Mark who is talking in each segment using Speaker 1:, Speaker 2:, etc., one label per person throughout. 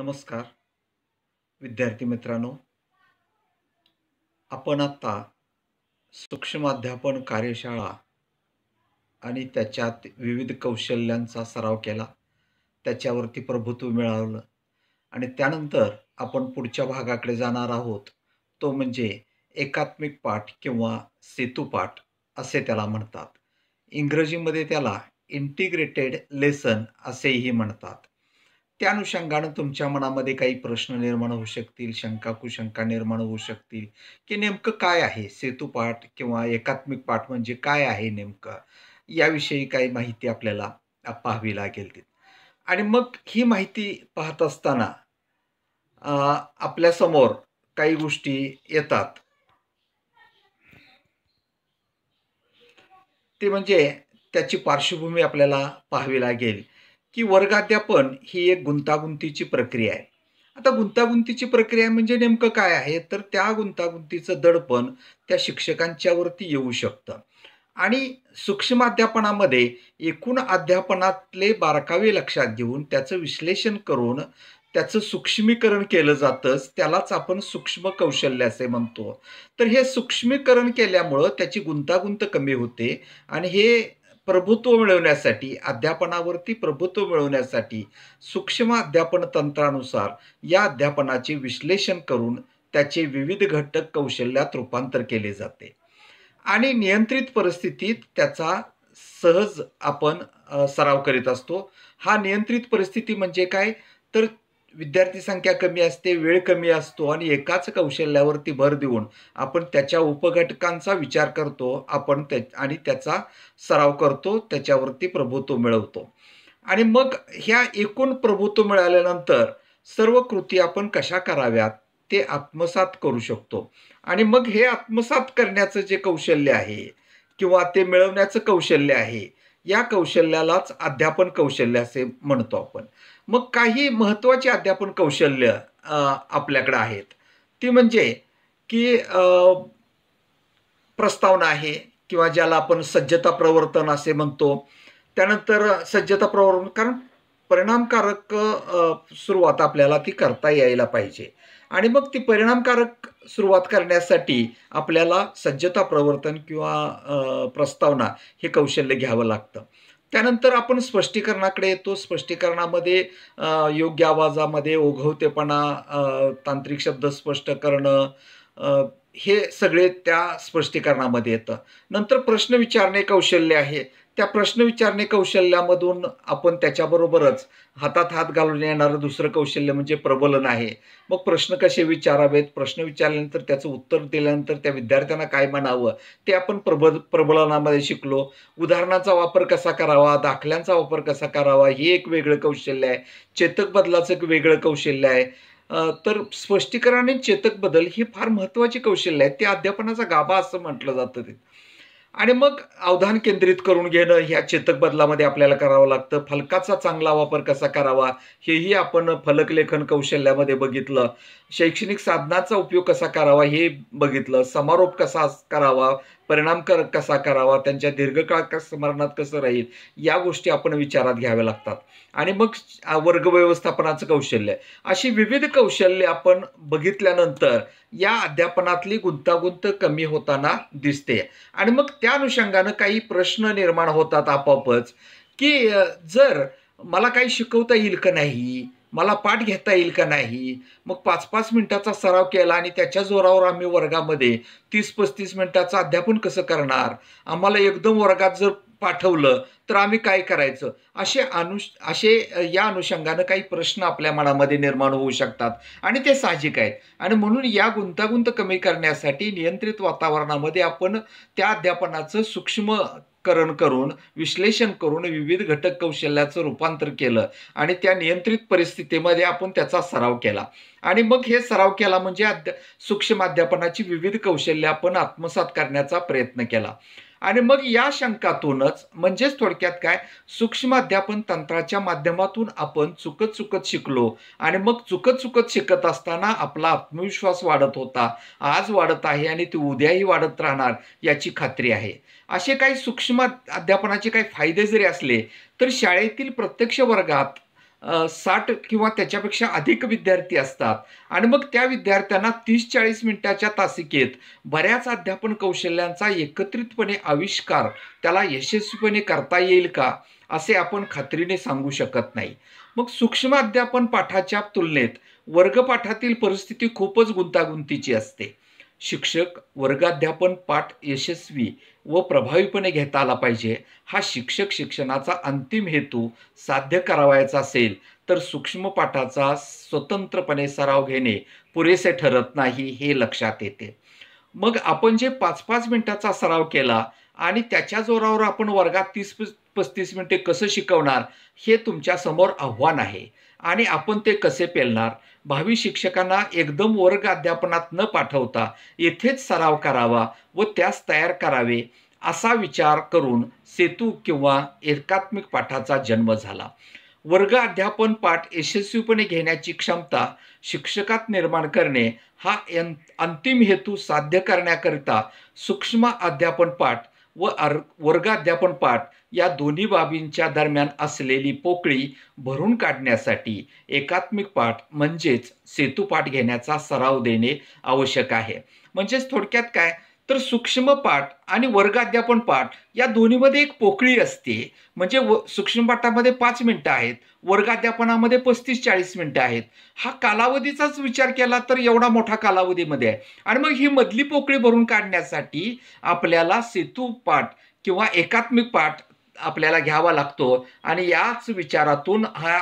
Speaker 1: नमस्कार विद्यार्थी मित्रांनो आपण आत्ता सूक्ष्माध्यापन कार्यशाळा आणि त्याच्यात विविध कौशल्यांचा सराव केला त्याच्यावरती प्रभुत्व मिळवलं आणि त्यानंतर आपण पुढच्या भागाकडे जाणार आहोत तो म्हणजे एकात्मिक पाठ किंवा सेतूपाठ असे त्याला म्हणतात इंग्रजीमध्ये त्याला इंटिग्रेटेड लेसन असेही म्हणतात त्या अनुषंगानं तुमच्या मनामध्ये काही प्रश्न निर्माण होऊ शकतील शंका कुशंका निर्माण होऊ शकतील की नेमकं काय आहे पाठ किंवा एकात्मिक पाठ म्हणजे काय आहे नेमकं याविषयी काही माहिती आपल्याला पाहावी लागेल ती आणि मग ही माहिती पाहत असताना आपल्यासमोर काही गोष्टी येतात ते म्हणजे त्याची पार्श्वभूमी आपल्याला पाहावी लागेल की वर्गाध्यापन ही एक गुंतागुंतीची प्रक्रिया आहे आता गुंतागुंतीची प्रक्रिया म्हणजे नेमकं काय आहे तर त्या गुंतागुंतीचं दडपण त्या शिक्षकांच्यावरती येऊ शकतं आणि सूक्ष्म अध्यापनामध्ये एकूण अध्यापनातले बारकावे लक्षात घेऊन त्याचं विश्लेषण करून त्याचं सूक्ष्मीकरण केलं जातंच त्यालाच आपण सूक्ष्म कौशल्य असे म्हणतो तर हे सूक्ष्मीकरण केल्यामुळं त्याची गुंतागुंत कमी होते आणि हे प्रभुत्व मिळवण्यासाठी अध्यापनावरती प्रभुत्व मिळवण्यासाठी सूक्ष्म अध्यापन तंत्रानुसार या अध्यापनाचे विश्लेषण करून त्याचे विविध घटक कौशल्यात रूपांतर केले जाते आणि नियंत्रित परिस्थितीत त्याचा सहज आपण सराव करीत असतो हा नियंत्रित परिस्थिती म्हणजे काय तर विद्यार्थी संख्या कमी असते वेळ कमी असतो आणि एकाच कौशल्यावरती भर देऊन आपण त्याच्या उपघटकांचा विचार करतो आपण त्या आणि त्याचा सराव करतो त्याच्यावरती प्रभुत्व मिळवतो आणि मग ह्या एकूण प्रभुत्व मिळाल्यानंतर सर्व कृती आपण कशा कराव्यात ते आत्मसात करू शकतो आणि मग हे आत्मसात करण्याचं जे कौशल्य आहे किंवा ते मिळवण्याचं कौशल्य आहे या कौशल्यालाच अध्यापन कौशल्य असे म्हणतो आपण मग काही महत्त्वाची अध्यापन कौशल्य आपल्याकडं आहेत ती म्हणजे की प्रस्तावना आहे किंवा ज्याला आपण सज्जता प्रवर्तन असे म्हणतो त्यानंतर सज्जता प्रवर्तन कारण परिणामकारक सुरुवात आपल्याला ती करता यायला पाहिजे आणि मग ती परिणामकारक सुरुवात करण्यासाठी आपल्याला सज्जता प्रवर्तन किंवा प्रस्तावना हे कौशल्य घ्यावं लागतं त्यानंतर आपण स्पष्टीकरणाकडे येतो स्पष्टीकरणामध्ये योग्य आवाजामध्ये ओघवतेपणा तांत्रिक शब्द स्पष्ट करणं हे सगळे त्या स्पष्टीकरणामध्ये येतं नंतर प्रश्न विचारणे कौशल्य आहे त्या प्रश्न विचारणे कौशल्यामधून आपण त्याच्याबरोबरच हातात हात घालून येणारं दुसरं कौशल्य म्हणजे प्रबलन आहे मग प्रश्न कसे विचारावेत प्रश्न विचारल्यानंतर त्याचं उत्तर दिल्यानंतर त्या विद्यार्थ्यांना काय म्हणावं ते आपण प्रबल प्रबलनामध्ये शिकलो उदाहरणाचा वापर कसा करावा दाखल्यांचा वापर कसा करावा हे एक वेगळं कौशल्य आहे चेतक बदलाचं एक वेगळं कौशल्य आहे तर स्पष्टीकरण आणि चेतक बदल हे फार महत्त्वाची कौशल्य आहे ते अध्यापनाचा गाभा असं म्हटलं जातं ते आणि मग अवधान केंद्रित करून घेणं ह्या चेतक बदलामध्ये आपल्याला करावं लागतं फलकाचा चांगला वापर कसा करावा हेही आपण फलकलेखन कौशल्यामध्ये बघितलं शैक्षणिक साधनाचा उपयोग कसा करावा हे बघितलं समारोप कसा करावा परिणाम कर कसा करावा त्यांच्या दीर्घकाळ स्मरणात कसं राहील या गोष्टी आपण विचारात घ्याव्या लागतात आणि मग वर्ग व्यवस्थापनाचं कौशल्य अशी विविध कौशल्य आपण बघितल्यानंतर या अध्यापनातली गुंतागुंत कमी होताना दिसते आणि मग त्या अनुषंगानं काही प्रश्न निर्माण होतात आपापच की जर मला काही शिकवता येईल का नाही मला पाठ घेता येईल का नाही मग पाच पाच मिनटाचा सराव केला आणि त्याच्या जोरावर आम्ही वर्गामध्ये तीस पस्तीस मिनिटाचं अध्यापन कसं करणार आम्हाला एकदम वर्गात जर पाठवलं तर आम्ही काय करायचं असे अनु असे या अनुषंगानं काही प्रश्न आपल्या मनामध्ये निर्माण होऊ शकतात आणि ते साहजिक आहेत आणि म्हणून या गुंतागुंत कमी करण्यासाठी नियंत्रित वातावरणामध्ये आपण त्या अध्यापनाचं सूक्ष्म करण करून विश्लेषण करून विविध घटक कौशल्याचं रूपांतर केलं आणि त्या नियंत्रित परिस्थितीमध्ये आपण त्याचा सराव केला आणि मग हे सराव केला म्हणजे सूक्ष्म अध्यापनाची विविध कौशल्य आपण आत्मसात करण्याचा प्रयत्न केला आणि मग या शंकातूनच म्हणजेच थोडक्यात काय सूक्ष्म अध्यापन तंत्राच्या माध्यमातून आपण चुकत चुकत शिकलो आणि मग चुकत चुकत शिकत असताना आपला आत्मविश्वास वाढत होता आज वाढत आहे आणि ती उद्याही वाढत राहणार याची खात्री आहे असे काही सूक्ष्म अध्यापनाचे काही फायदे जरी असले तर शाळेतील प्रत्यक्ष वर्गात साठ किंवा त्याच्यापेक्षा अधिक विद्यार्थी असतात आणि मग त्या विद्यार्थ्यांना तीस चाळीस मिनिटाच्या तासिकेत बऱ्याच अध्यापन कौशल्यांचा एकत्रितपणे आविष्कार त्याला यशस्वीपणे करता येईल का असे आपण खात्रीने सांगू शकत नाही मग सूक्ष्म अध्यापन पाठाच्या तुलनेत वर्गपाठातील परिस्थिती खूपच गुंतागुंतीची असते शिक्षक वर्गाध्यापन पाठ यशस्वी व प्रभावीपणे घेता आला पाहिजे हा शिक्षक शिक्षणाचा अंतिम हेतू साध्य करावायचा असेल तर सूक्ष्म पाठाचा स्वतंत्रपणे सराव घेणे पुरेसे ठरत नाही हे लक्षात येते मग आपण जे पाच पाच मिनिटाचा सराव केला आणि त्याच्या जोरावर आपण वर्गात तीस पस्तीस मिनटे कसं शिकवणार हे तुमच्या समोर आव्हान आहे आणि आपण ते कसे पेलणार भावी शिक्षकांना एकदम वर्ग अध्यापनात न पाठवता येथेच सराव करावा व त्यास तयार करावे असा विचार करून सेतू किंवा एकात्मिक पाठाचा जन्म झाला वर्ग अध्यापन पाठ यशस्वीपणे घेण्याची क्षमता शिक्षकात निर्माण करणे हा अंतिम हेतू साध्य करण्याकरिता सूक्ष्म अध्यापन पाठ व अर् वर्गाध्यापन पाठ या दोन्ही बाबींच्या दरम्यान असलेली पोकळी भरून काढण्यासाठी एकात्मिक पाठ म्हणजेच सेतुपाठ घेण्याचा सराव देणे आवश्यक आहे म्हणजेच थोडक्यात काय तर सूक्ष्म पाठ आणि वर्गाध्यापन पाठ या दोन्हीमध्ये एक पोकळी असते म्हणजे व सूक्ष्म पाठामध्ये पाच मिनटं आहेत वर्गाध्यापनामध्ये पस्तीस चाळीस मिनटं आहेत हा कालावधीचाच विचार केला तर एवढा मोठा कालावधीमध्ये आहे आणि मग ही मधली पोकळी भरून काढण्यासाठी आपल्याला सेतू पाठ किंवा एकात्मिक पाठ आपल्याला घ्यावा लागतो आणि याच विचारातून हा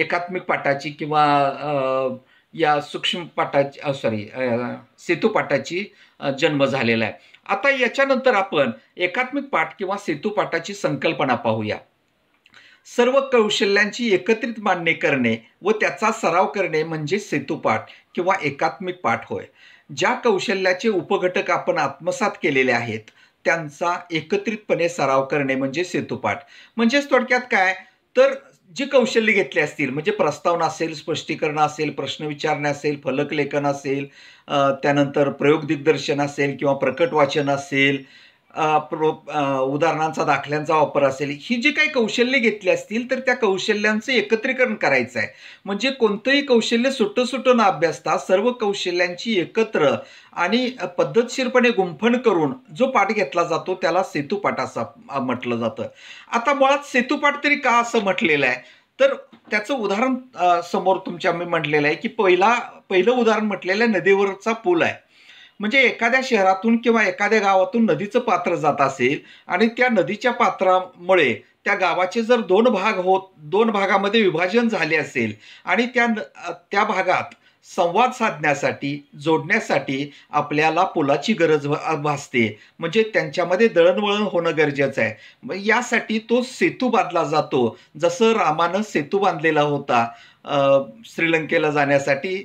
Speaker 1: एकात्मिक पाठाची किंवा या सूक्ष्म पाटाची सॉरी सेतुपाटाची जन्म झालेला आहे आता याच्यानंतर आपण एकात्मिक पाठ किंवा सेतुपाटाची संकल्पना पाहूया सर्व कौशल्यांची एकत्रित मान्य करणे व त्याचा सराव करणे म्हणजे सेतूपाठ किंवा एकात्मिक पाठ होय ज्या कौशल्याचे उपघटक आपण आत्मसात केलेले आहेत त्यांचा एकत्रितपणे सराव करणे म्हणजे सेतूपाठ म्हणजेच थोडक्यात काय तर जे कौशल्य घेतले असतील म्हणजे प्रस्तावना असेल स्पष्टीकरण असेल प्रश्न विचारणे असेल फलकलेखन असेल त्यानंतर प्रयोग दिग्दर्शन असेल किंवा प्रकट वाचन असेल प्रो उदाहरणांचा दाखल्यांचा वापर असेल ही जी काही कौशल्य घेतली असतील तर त्या कौशल्यांचं एकत्रीकरण करायचं आहे म्हणजे कोणतंही कौशल्य सुटं सुटं न अभ्यासता सर्व कौशल्यांची एकत्र आणि पद्धतशीरपणे गुंफण करून जो पाठ घेतला जातो त्याला सेतुपाठ असं म्हटलं जातं आता मुळात सेतुपाठ तरी का असं म्हटलेलं आहे तर त्याचं उदाहरण समोर तुमच्या मी म्हटलेलं आहे की पहिला पहिलं उदाहरण म्हटलेलं आहे नदीवरचा पूल आहे म्हणजे एखाद्या शहरातून किंवा एखाद्या गावातून नदीचं पात्र जात असेल आणि त्या नदीच्या पात्रामुळे त्या गावाचे जर दोन भाग होत दोन भागामध्ये विभाजन झाले असेल आणि त्या त्या भागात संवाद साधण्यासाठी जोडण्यासाठी आपल्याला पुलाची गरज भासते म्हणजे त्यांच्यामध्ये दळणवळण होणं गरजेचं आहे मग यासाठी तो सेतू बांधला जातो जसं रामानं सेतू बांधलेला होता श्रीलंकेला जाण्यासाठी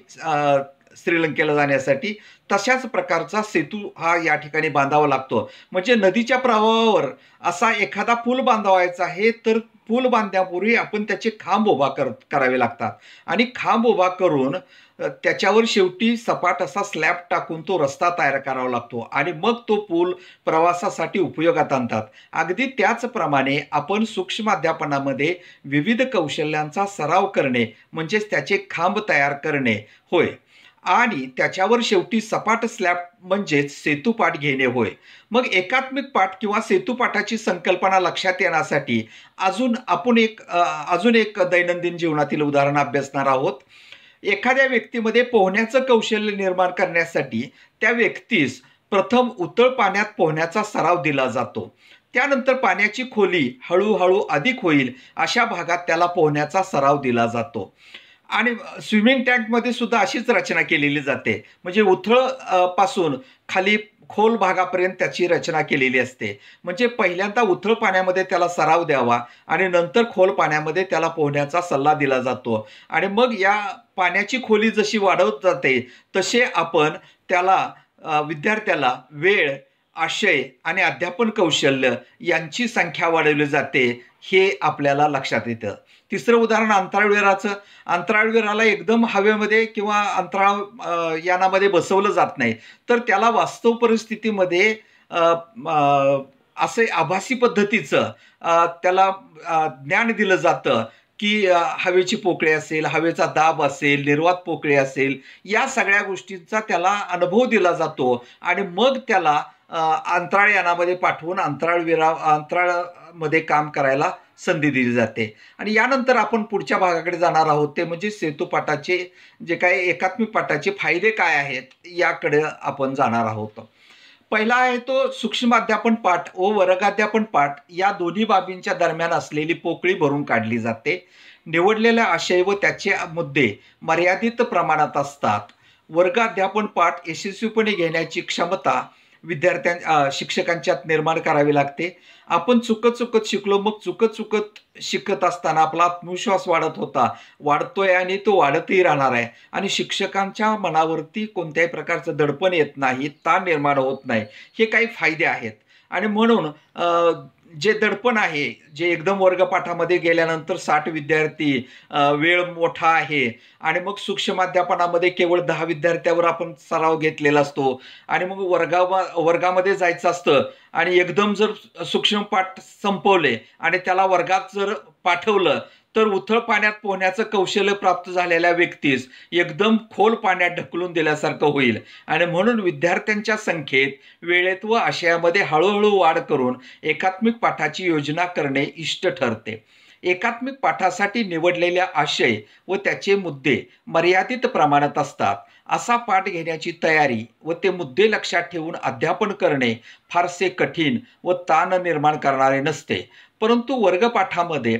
Speaker 1: श्रीलंकेला जाण्यासाठी तशाच प्रकारचा सेतू हा या ठिकाणी बांधावा लागतो म्हणजे नदीच्या प्रवाहावर असा एखादा पूल बांधवायचा आहे तर पूल बांधण्यापूर्वी आपण त्याचे खांब उभा कर करावे लागतात आणि खांब उभा करून त्याच्यावर शेवटी सपाट असा स्लॅब टाकून तो रस्ता तयार करावा लागतो आणि मग तो पूल प्रवासासाठी उपयोगात आणतात अगदी त्याचप्रमाणे आपण सूक्ष्म अध्यापनामध्ये विविध कौशल्यांचा सराव करणे म्हणजेच त्याचे खांब तयार करणे होय आणि त्याच्यावर शेवटी सपाट स्लॅब म्हणजेच सेतूपाठ घेणे होय मग एकात्मिक पाठ किंवा सेतूपाठाची संकल्पना लक्षात येण्यासाठी अजून आपण एक अजून एक दैनंदिन जीवनातील उदाहरण अभ्यासणार आहोत एखाद्या व्यक्तीमध्ये पोहण्याचं कौशल्य निर्माण करण्यासाठी त्या व्यक्तीस प्रथम उतळ पाण्यात पोहण्याचा सराव दिला जातो त्यानंतर पाण्याची खोली हळूहळू अधिक होईल अशा भागात त्याला पोहण्याचा सराव दिला जातो आणि स्विमिंग टँकमध्ये सुद्धा अशीच रचना केलेली जाते म्हणजे उथळ पासून खाली खोल भागापर्यंत त्याची रचना केलेली असते म्हणजे पहिल्यांदा उथळ पाण्यामध्ये त्याला सराव द्यावा आणि नंतर खोल पाण्यामध्ये त्याला पोहण्याचा सल्ला दिला जातो आणि मग या पाण्याची खोली जशी वाढवत जाते तसे आपण त्याला विद्यार्थ्याला वेळ आशय आणि अध्यापन कौशल्य यांची संख्या वाढवली जाते हे आपल्याला लक्षात येतं तिसरं उदाहरण अंतराळवीराचं अंतराळवीराला एकदम हवेमध्ये किंवा अंतराळ यानामध्ये बसवलं जात नाही तर त्याला वास्तव परिस्थितीमध्ये असे आभासी पद्धतीचं त्याला ज्ञान दिलं जातं की हवेची पोकळी असेल हवेचा दाब असेल निर्वात पोकळी असेल या सगळ्या गोष्टींचा त्याला अनुभव दिला जातो आणि मग त्याला अंतराळ यानामध्ये पाठवून अंतराळवीरा अंतराळमध्ये काम करायला संधी दिली जाते आणि यानंतर आपण पुढच्या भागाकडे जाणार आहोत ते म्हणजे सेतुपाटाचे जे काही एकात्मिक पाटाचे फायदे काय आहेत याकडे आपण जाणार आहोत पहिला आहे तो अध्यापन पाठ व वर्गाध्यापन पाठ या दोन्ही बाबींच्या दरम्यान असलेली पोकळी भरून काढली जाते निवडलेले आशय व त्याचे मुद्दे मर्यादित प्रमाणात असतात वर्गाध्यापन पाठ यशस्वीपणे घेण्याची क्षमता विद्यार्थ्यां शिक्षकांच्यात निर्माण करावी लागते आपण चुकत चुकत शिकलो मग चुकत चुकत शिकत असताना आपला आत्मविश्वास वाढत होता वाढतोय आणि तो वाढतही राहणार आहे आणि शिक्षकांच्या मनावरती कोणत्याही प्रकारचं दडपण येत नाही ताण निर्माण होत नाही हे काही फायदे आहेत आणि म्हणून जे दडपण आहे जे एकदम वर्गपाठामध्ये गेल्यानंतर साठ विद्यार्थी वेळ मोठा आहे आणि मग सूक्ष्म अध्यापनामध्ये केवळ दहा विद्यार्थ्यावर आपण सराव घेतलेला असतो आणि मग वर्गा वर्गामध्ये जायचं असतं आणि एकदम जर सूक्ष्म पाठ संपवले आणि त्याला वर्गात जर पाठवलं तर उथळ पाण्यात पोहण्याचं कौशल्य प्राप्त झालेल्या व्यक्तीस एकदम खोल पाण्यात ढकलून दिल्यासारखं होईल आणि म्हणून विद्यार्थ्यांच्या संख्येत वेळेत व आशयामध्ये हळूहळू वाढ करून एकात्मिक पाठाची योजना करणे इष्ट ठरते एकात्मिक पाठासाठी निवडलेल्या आशय व त्याचे मुद्दे मर्यादित प्रमाणात असतात असा पाठ घेण्याची तयारी व ते मुद्दे लक्षात ठेवून अध्यापन करणे फारसे कठीण व ताण निर्माण करणारे नसते परंतु वर्गपाठामध्ये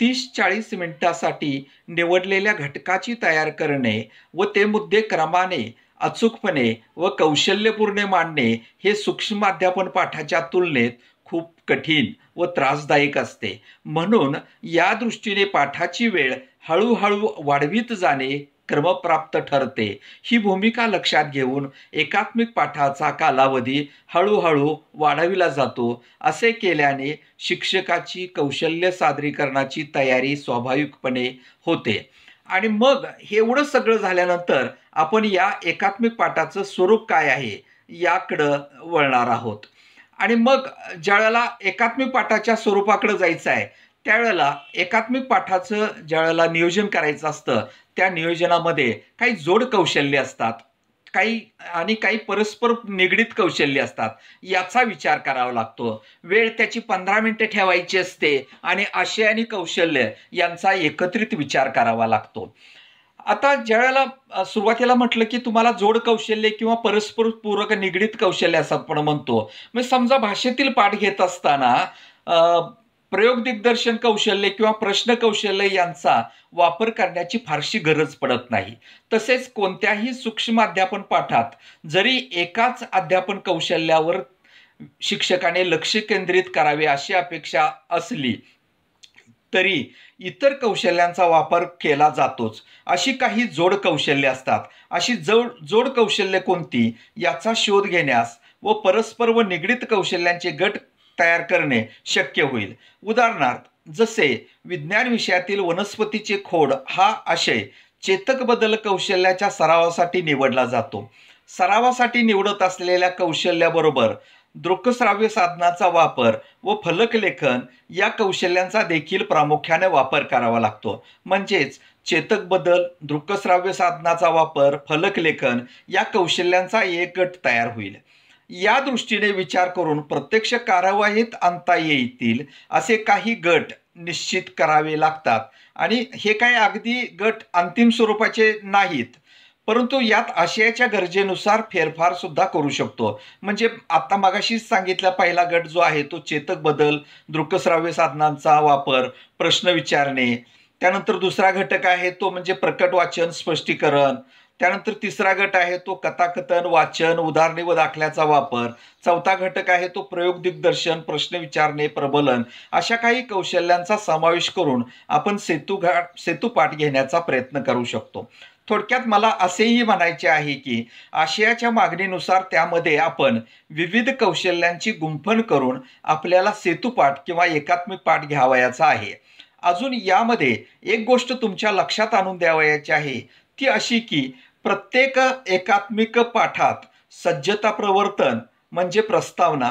Speaker 1: तीस चाळीस मिनिटासाठी निवडलेल्या घटकाची तयार करणे व ते मुद्दे क्रमाने अचूकपणे व कौशल्यपूर्ण मांडणे हे सूक्ष्म अध्यापन पाठाच्या तुलनेत खूप कठीण व त्रासदायक असते म्हणून या दृष्टीने पाठाची वेळ हळूहळू वाढवीत जाणे क्रमप्राप्त ठरते ही भूमिका लक्षात घेऊन एकात्मिक पाठाचा कालावधी हळूहळू वाढविला जातो असे केल्याने शिक्षकाची कौशल्य सादरीकरणाची तयारी स्वाभाविकपणे होते आणि मग हे एवढं सगळं झाल्यानंतर आपण या एकात्मिक पाठाचं स्वरूप काय आहे याकडं वळणार आहोत आणि मग ज्यावेळेला एकात्मिक पाठाच्या स्वरूपाकडे जायचं आहे त्यावेळेला एकात्मिक पाठाचं वेळेला नियोजन करायचं असतं त्या नियोजनामध्ये काही जोड कौशल्य असतात काही आणि काही परस्पर निगडीत कौशल्य असतात याचा विचार करावा लागतो वेळ त्याची पंधरा मिनटं ठेवायची असते आणि आशय आणि कौशल्य यांचा एकत्रित विचार करावा लागतो आता वेळेला सुरुवातीला म्हटलं की तुम्हाला जोड कौशल्य किंवा परस्पर पूरक निगडीत कौशल्य असं आपण म्हणतो मग समजा भाषेतील पाठ घेत असताना प्रयोग दिग्दर्शन कौशल्य किंवा प्रश्न कौशल्य यांचा वापर करण्याची फारशी गरज पडत नाही तसेच कोणत्याही सूक्ष्म अध्यापन पाठात जरी एकाच अध्यापन कौशल्यावर शिक्षकाने लक्ष केंद्रित करावे अशी अपेक्षा असली तरी इतर कौशल्यांचा वापर केला जातोच अशी काही जोड कौशल्य असतात अशी जोड जोड कौशल्य कोणती याचा शोध घेण्यास व परस्पर व निगडीत कौशल्यांचे गट तयार करणे शक्य होईल उदाहरणार्थ जसे विज्ञान विषयातील वनस्पतीचे खोड हा आशय चेतक बदल कौशल्याच्या सरावासाठी निवडला जातो सरावासाठी निवडत असलेल्या कौशल्याबरोबर दृकश्राव्य साधनाचा वापर व फलकलेखन या कौशल्यांचा देखील प्रामुख्याने वापर करावा लागतो म्हणजेच चेतक बदल दृकश्राव्य साधनाचा वापर फलकलेखन या कौशल्यांचा एक गट तयार होईल या दृष्टीने विचार करून प्रत्यक्ष कारवाईत आणता येतील असे काही गट निश्चित करावे लागतात आणि हे काही अगदी गट अंतिम स्वरूपाचे नाहीत परंतु यात आशयाच्या गरजेनुसार फेरफार सुद्धा करू शकतो म्हणजे आता मागाशीच सांगितला पहिला गट जो आहे तो चेतक बदल दृकश्राव्य साधनांचा वापर प्रश्न विचारणे त्यानंतर दुसरा घटक आहे तो म्हणजे प्रकट वाचन स्पष्टीकरण त्यानंतर तिसरा गट आहे तो कथाकथन वाचन उदाहरणे व दाखल्याचा वापर चौथा घटक आहे तो प्रयोग दिग्दर्शन प्रश्न विचारणे प्रबलन अशा काही कौशल्यांचा समावेश करून आपण सेतू सेतू सेतूपाठ घेण्याचा प्रयत्न करू शकतो थोडक्यात मला असेही म्हणायचे आहे की आशयाच्या मागणीनुसार त्यामध्ये आपण विविध कौशल्यांची गुंफण करून आपल्याला सेतूपाठ किंवा एकात्मिक पाठ घ्यावयाचा आहे अजून यामध्ये एक गोष्ट तुमच्या लक्षात आणून द्यावयाची आहे ती अशी की प्रत्येक एकात्मिक पाठात सज्जता प्रवर्तन म्हणजे प्रस्तावना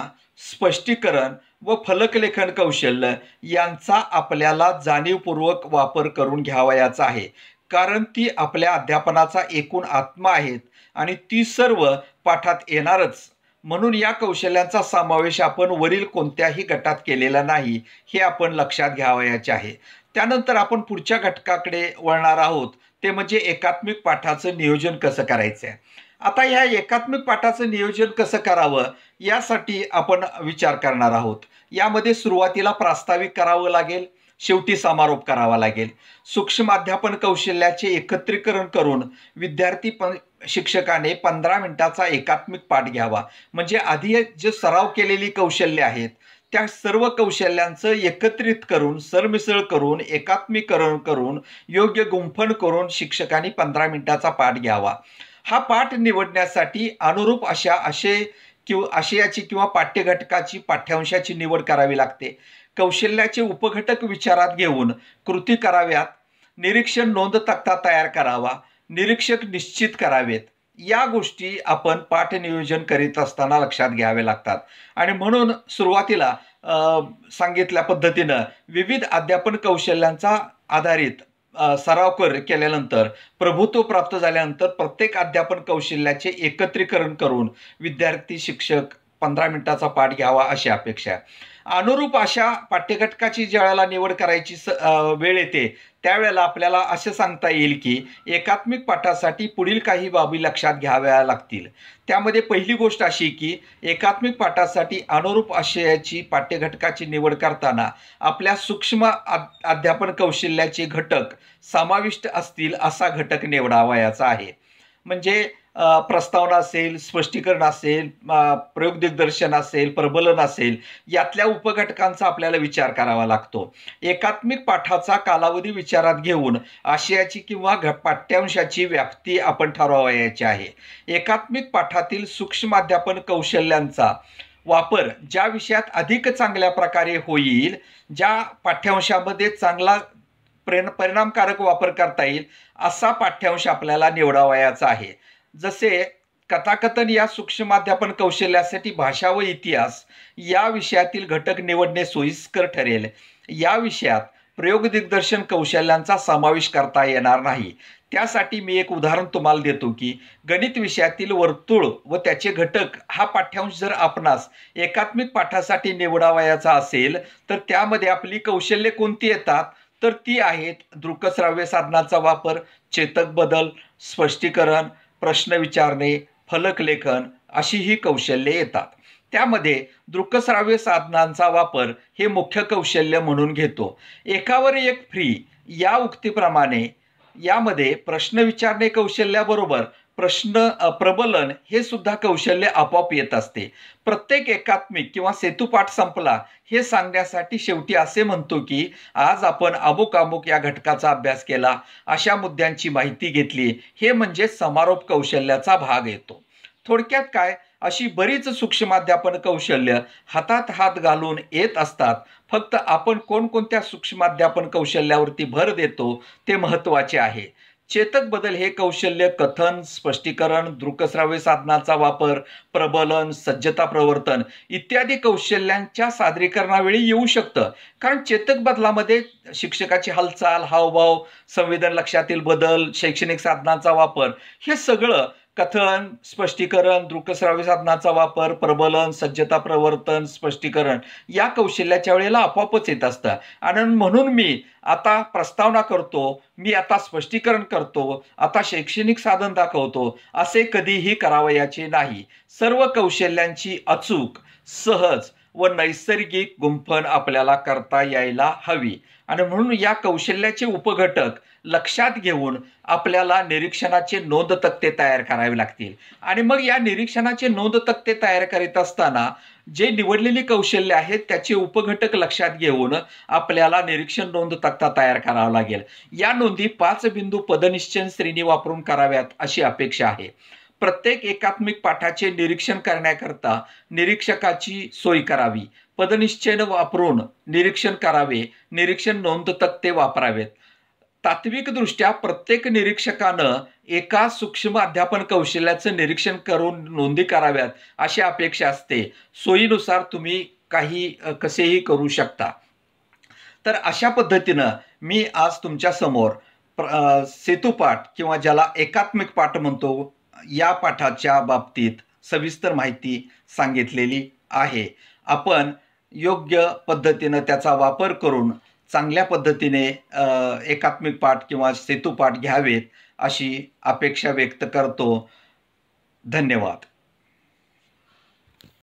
Speaker 1: स्पष्टीकरण व फलकलेखन कौशल्य यांचा आपल्याला जाणीवपूर्वक वापर करून घ्यावयाचा आहे कारण ती आपल्या अध्यापनाचा एकूण आत्मा आहेत आणि ती सर्व पाठात येणारच म्हणून या कौशल्यांचा समावेश आपण वरील कोणत्याही गटात केलेला नाही हे आपण लक्षात घ्यावयाचे आहे त्यानंतर आपण पुढच्या घटकाकडे वळणार आहोत ते म्हणजे एकात्मिक पाठाचं नियोजन कसं करायचं आहे आता ह्या एकात्मिक पाठाचं नियोजन कसं करावं यासाठी आपण विचार करणार आहोत यामध्ये सुरुवातीला प्रास्ताविक करावं लागेल शेवटी समारोप करावा लागेल सूक्ष्म अध्यापन कौशल्याचे एकत्रीकरण करून विद्यार्थी पण शिक्षकाने पंधरा मिनिटाचा एकात्मिक पाठ घ्यावा म्हणजे आधी जे सराव केलेली कौशल्य आहेत त्या सर्व कौशल्यांचं एकत्रित करून सरमिसळ करून एकात्मीकरण करून योग्य गुंफण करून शिक्षकांनी पंधरा मिनिटाचा पाठ घ्यावा हा पाठ निवडण्यासाठी अनुरूप अशा आशय किंवा आशयाची किंवा पाठ्यघटकाची पाठ्यांशाची निवड करावी लागते कौशल्याचे उपघटक विचारात घेऊन कृती कराव्यात निरीक्षण नोंद तक्ता तयार करावा निरीक्षक निश्चित करावेत या गोष्टी आपण पाठनियोजन करीत असताना लक्षात घ्यावे लागतात आणि म्हणून सुरुवातीला सांगितल्या पद्धतीनं विविध अध्यापन कौशल्यांचा आधारित सराव कर केल्यानंतर प्रभुत्व प्राप्त झाल्यानंतर प्रत्येक अध्यापन कौशल्याचे एकत्रीकरण करून विद्यार्थी शिक्षक पंधरा मिनिटाचा पाठ घ्यावा अशी अपेक्षा आहे अनुरूप अशा पाठ्यघटकाची ज्यावेळेला निवड करायची स वेळ येते त्यावेळेला आपल्याला असे सांगता येईल की एकात्मिक पाठासाठी पुढील काही बाबी लक्षात घ्याव्या लागतील त्यामध्ये पहिली गोष्ट अशी की एकात्मिक पाठासाठी अनुरूप आशयाची पाठ्यघटकाची निवड करताना आपल्या सूक्ष्म अध्यापन कौशल्याचे घटक समाविष्ट असतील असा घटक निवडावयाचा आहे म्हणजे प्रस्तावना असेल स्पष्टीकरण असेल प्रयोग दिग्दर्शन असेल प्रबलन असेल यातल्या उपघटकांचा आपल्याला विचार करावा लागतो एकात्मिक पाठाचा कालावधी विचारात घेऊन आशयाची किंवा घ पाठ्यांशाची व्याप्ती आपण ठरवावयाची आहे एकात्मिक पाठातील सूक्ष्म अध्यापन कौशल्यांचा वापर ज्या विषयात अधिक चांगल्या प्रकारे होईल ज्या पाठ्यांशामध्ये चांगला परिणामकारक वापर करता येईल असा पाठ्यांश आपल्याला निवडावयाचा आहे जसे कथाकथन या सूक्ष्म अध्यापन कौशल्यासाठी भाषा व इतिहास या विषयातील घटक निवडणे सोयीस्कर ठरेल या विषयात प्रयोग दिग्दर्शन कौशल्यांचा समावेश करता येणार नाही त्यासाठी मी एक उदाहरण तुम्हाला देतो की गणित विषयातील वर्तुळ व त्याचे घटक हा पाठ्यांश जर आपणास एकात्मिक पाठासाठी निवडावयाचा असेल तर त्यामध्ये आपली कौशल्ये कोणती येतात तर ती आहेत दृकश्राव्य साधनाचा वापर चेतक बदल स्पष्टीकरण प्रश्न विचारणे फलकलेखन अशी ही कौशल्ये येतात त्यामध्ये दृकश्राव्य साधनांचा वापर हे मुख्य कौशल्य म्हणून घेतो एकावर एक फ्री या उक्तीप्रमाणे यामध्ये प्रश्न विचारणे कौशल्याबरोबर प्रश्न प्रबलन हे सुद्धा कौशल्य आपोआप येत असते प्रत्येक एकात्मिक किंवा सेतुपाठ संपला हे सांगण्यासाठी शेवटी असे म्हणतो की आज आपण अमुक अमुक या घटकाचा अभ्यास केला अशा मुद्द्यांची माहिती घेतली हे म्हणजे समारोप कौशल्याचा भाग येतो थोडक्यात काय अशी बरीच सूक्ष्माध्यापन कौशल्य हातात हात घालून येत असतात फक्त आपण कोणकोणत्या सूक्ष्माध्यापन कौशल्यावरती भर देतो ते महत्त्वाचे आहे चेतक बदल हे कौशल्य कथन स्पष्टीकरण दृकश्राव्य साधनाचा वापर प्रबलन सज्जता प्रवर्तन इत्यादी कौशल्यांच्या सादरीकरणावेळी येऊ शकतं कारण चेतक बदलामध्ये शिक्षकाची हालचाल हावभाव संवेदन लक्षातील बदल शैक्षणिक साधनांचा वापर हे सगळं कथन स्पष्टीकरण दृकश्राव्य साधनाचा वापर प्रबलन सज्जता प्रवर्तन स्पष्टीकरण या कौशल्याच्या वेळेला आपोआपच येत असतं आणि म्हणून मी आता प्रस्तावना करतो मी आता स्पष्टीकरण करतो आता शैक्षणिक साधन दाखवतो असे कधीही करावयाचे नाही सर्व कौशल्यांची अचूक सहज व नैसर्गिक गुंफण आपल्याला करता यायला हवी आणि म्हणून या कौशल्याचे उपघटक लक्षात घेऊन आपल्याला निरीक्षणाचे नोंद तक्ते तयार करावे लागतील आणि मग या निरीक्षणाचे नोंद तक्ते तयार करीत असताना जे निवडलेली कौशल्य आहेत त्याचे उपघटक लक्षात घेऊन आपल्याला निरीक्षण नोंद तक्ता तयार करावा लागेल या नोंदी पाच बिंदू पदनिश्चयन श्रेणी वापरून कराव्यात अशी अपेक्षा आहे प्रत्येक एकात्मिक पाठाचे निरीक्षण करण्याकरता निरीक्षकाची सोय करावी पदनिश्चयन वापरून निरीक्षण करावे निरीक्षण नोंद तक्ते वापरावेत तात्विकदृष्ट्या प्रत्येक निरीक्षकानं एका सूक्ष्म अध्यापन कौशल्याचं निरीक्षण करून नोंदी कराव्यात अशी अपेक्षा असते सोयीनुसार तुम्ही काही कसेही करू शकता तर अशा पद्धतीनं मी आज तुमच्या समोर सेतुपाठ किंवा ज्याला एकात्मिक पाठ म्हणतो या पाठाच्या बाबतीत सविस्तर माहिती सांगितलेली आहे आपण योग्य पद्धतीनं त्याचा वापर करून चांगल्या पद्धतीने एकात्मिक पाठ किंवा पाठ घ्यावेत अशी अपेक्षा व्यक्त करतो धन्यवाद